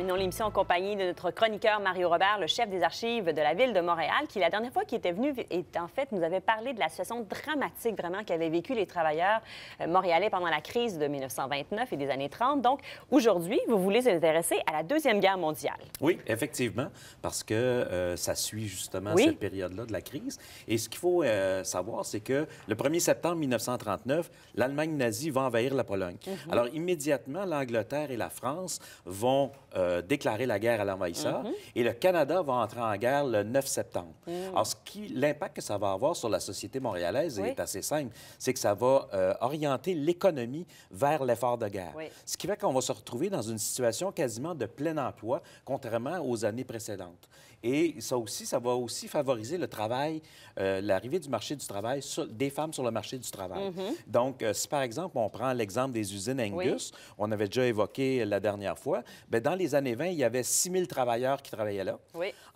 terminons l'émission en compagnie de notre chroniqueur Mario Robert, le chef des archives de la ville de Montréal, qui la dernière fois qu'il était venu, est, en fait, nous avait parlé de la situation dramatique vraiment qu'avaient vécu les travailleurs euh, montréalais pendant la crise de 1929 et des années 30. Donc, aujourd'hui, vous voulez vous intéresser à la Deuxième Guerre mondiale. Oui, effectivement, parce que euh, ça suit justement cette période-là de la crise. Et ce qu'il faut euh, savoir, c'est que le 1er septembre 1939, l'Allemagne nazie va envahir la Pologne. Mhm. Alors, immédiatement, l'Angleterre et la France vont... Euh, déclarer la guerre à l'envahisseur. Mhm. Et le Canada va entrer en guerre le 9 septembre. Mhm. Alors, ce qui, l'impact que ça va avoir sur la société montréalaise est assez simple. C'est que ça va euh, orienter l'économie vers l'effort de guerre. Ce qui fait qu'on va se retrouver dans une situation quasiment de plein emploi, contrairement aux années précédentes. Et ça aussi, ça va aussi favoriser le travail, euh, l'arrivée du marché du travail, des femmes sur le marché du travail. Mhm. Donc, si par exemple, on prend l'exemple des usines Angus, on avait déjà évoqué la dernière fois, bien, dans les années 20, il y avait 6 000 travailleurs qui travaillaient là.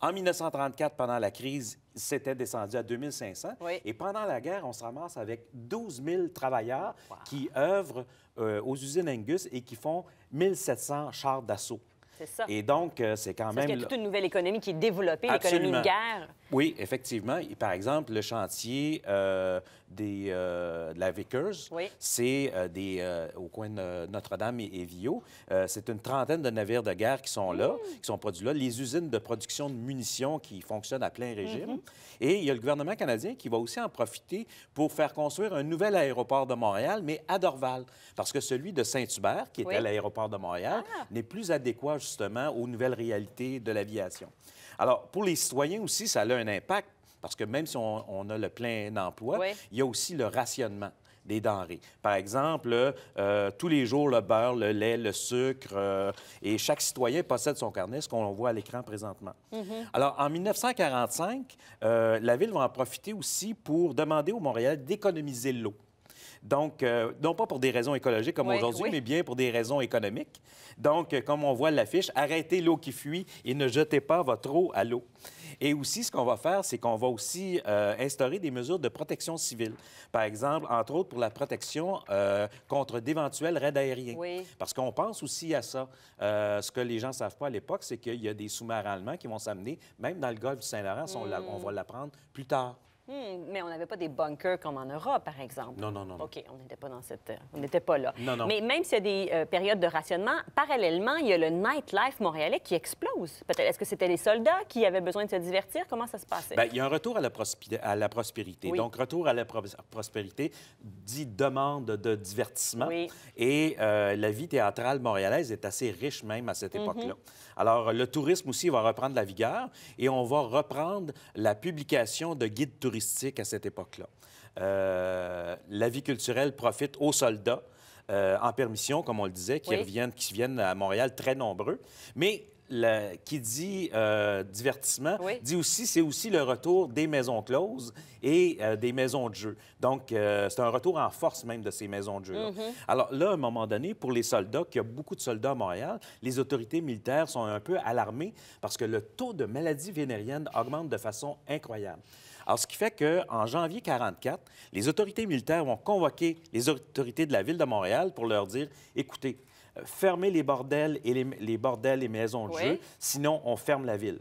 En 1934, pendant la crise, c'était descendu à 2500. Et pendant la guerre, on se ramasse avec 12 000 travailleurs qui œuvrent euh, aux usines Angus et qui font 1 700 chars d'assaut. Ça. Et donc, euh, c'est quand même. Parce qu'il y a toute une nouvelle économie qui est développée, l'économie de guerre. Oui, effectivement. par exemple, le chantier euh, des, euh, de la Vickers, c'est des au coin de Notre-Dame et, et c'est une trentaine de navires de guerre qui sont là, mmh. qui sont produits là. Les usines de production de munitions qui fonctionnent à plein régime. Mmh. Et il y a le gouvernement canadien qui va aussi en profiter pour faire construire un nouvel aéroport de Montréal, mais à Dorval. Parce que celui de Saint-Hubert, qui était l'aéroport de Montréal, ah. n'est plus adéquat justement aux nouvelles réalités de l'aviation. Alors, pour les citoyens aussi, ça a un impact parce que même si on, a le plein emploi, il y a aussi le rationnement des denrées. Par exemple, euh, tous les jours, le beurre, le lait, le sucre, euh, et chaque citoyen possède son carnet, ce qu'on voit à l'écran présentement. Mhm. Alors, en 1945, euh, la ville va en profiter aussi pour demander au Montréal d'économiser l'eau. Donc, euh, non pas pour des raisons écologiques comme aujourd'hui, mais bien pour des raisons économiques. Donc, euh, comme on voit l'affiche, arrêtez l'eau qui fuit et ne jetez pas votre eau à l'eau. Et aussi, ce qu'on va faire, c'est qu'on va aussi euh, instaurer des mesures de protection civile. Par exemple, entre autres, pour la protection contre d'éventuels raids aériens. Parce qu'on pense aussi à ça. ce que les gens ne savent pas à l'époque, c'est qu'il y a des sous-marins allemands qui vont s'amener, même dans le golfe du Saint-Laurent, on hmm. va l'apprendre plus tard. Hmm, mais on n'avait pas des bunkers comme en Europe, par exemple. Non, non, non. OK, on n'était pas dans cette... Euh, on n'était pas là. Non, non. Mais même s'il y a des euh, périodes de rationnement, parallèlement, il y a le nightlife montréalais qui explose. Peut-être... Est-ce que c'était les soldats qui avaient besoin de se divertir? Comment ça se passait? Bien, il y a un retour à la, prospérité. Donc, retour à la prospérité dit demande de divertissement. Oui. Et euh, la vie théâtrale montréalaise est assez riche même à cette mm-hmm. époque-là. Alors, le tourisme aussi va reprendre la vigueur et on va reprendre la publication de guides touristiques à cette époque-là. Euh, la vie culturelle profite aux soldats. Euh, en permission, comme on le disait, qui, reviennent, qui viennent à Montréal très nombreux. Mais qui dit euh, divertissement dit aussi c'est aussi le retour des maisons closes et des maisons de jeu. Donc c'est un retour en force même de ces maisons de jeu. -là. Mm-hmm. Alors là, à un moment donné, pour les soldats, qu'il y a beaucoup de soldats à Montréal, les autorités militaires sont un peu alarmées parce que le taux de maladies vénériennes augmente de façon incroyable. Alors, ce qui fait qu'en janvier 44, les autorités militaires vont convoquer les autorités de la ville de Montréal pour leur dire, écoutez, euh, fermez les bordels et les, bordels et maisons de jeu, sinon on ferme la ville.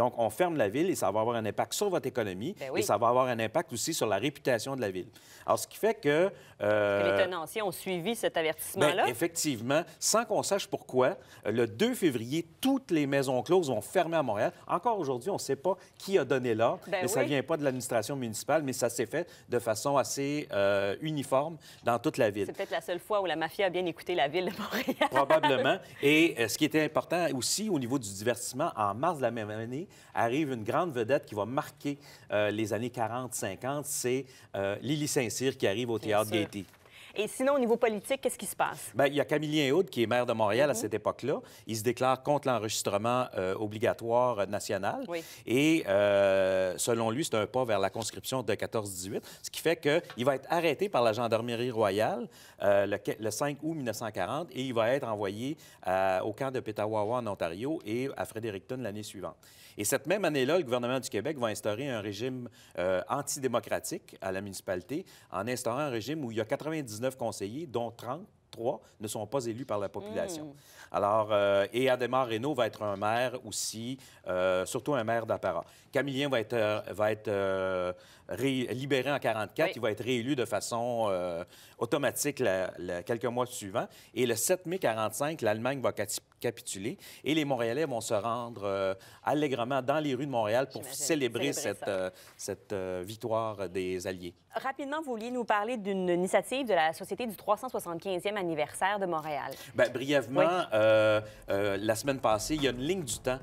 Donc, on ferme la ville et ça va avoir un impact sur votre économie ben et ça va avoir un impact aussi sur la réputation de la ville. Alors, ce qui fait que... Euh, les tenanciers ont suivi cet avertissement-là? Ben, effectivement, sans qu'on sache pourquoi, euh, le 2 février, toutes les maisons closes ont fermé à Montréal. Encore aujourd'hui, on ne sait pas qui a donné l'ordre, ben mais ça ne vient pas de l'administration municipale, mais ça s'est fait de façon assez euh, uniforme dans toute la ville. C'est peut-être la seule fois où la mafia a bien écouté la ville de Montréal. Probablement. Et ce qui était important aussi au niveau du divertissement, en mars de la même année, arrive une grande vedette qui va marquer euh, les années 40-50, c'est euh, Lily Saint-Cyr qui arrive au Théâtre Gaîté. Et sinon, au niveau politique, qu'est-ce qui se passe? Bien, il y a Camille Aude, qui est maire de Montréal à mm-hmm. cette époque-là. Il se déclare contre l'enregistrement euh, obligatoire euh, national. Et euh, selon lui, c'est un pas vers la conscription de 14-18, ce qui fait qu'il va être arrêté par la Gendarmerie royale le, 5 août 1940 et il va être envoyé au camp de Petawawa en Ontario et à Fredericton l'année suivante. Et cette même année-là, le gouvernement du Québec va instaurer un régime antidémocratique à la municipalité en instaurant un régime où il y a 99 conseillers, dont 33 ne sont pas élus par la population. Hmm. Alors, euh, et Ademar Reynaud va être un maire aussi, euh, surtout un maire d'apparat. Camillien va être, euh, va être libéré en 44, il va être réélu de façon automatique quelques mois suivants. Et le 7 mai 45, l'Allemagne va capituler. Et les Montréalais vont se rendre euh, allègrement dans les rues de Montréal pour célébrer, cette, euh, cette euh, victoire des Alliés. Rapidement, vous vouliez nous parler d'une initiative de la Société du 375e anniversaire de Montréal. Bien, brièvement, la semaine passée, il y a une ligne du temps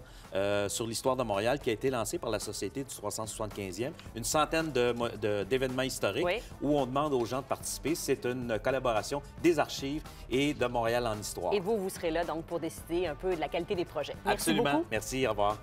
sur l'histoire de Montréal qui a été lancée par la Société du 375e, une centaine d'événements historiques où on demande aux gens de participer. C'est une collaboration des archives et de Montréal en histoire. Et vous, vous serez là donc pour décider un peu de la qualité des projets. Merci Absolument. Merci, au revoir.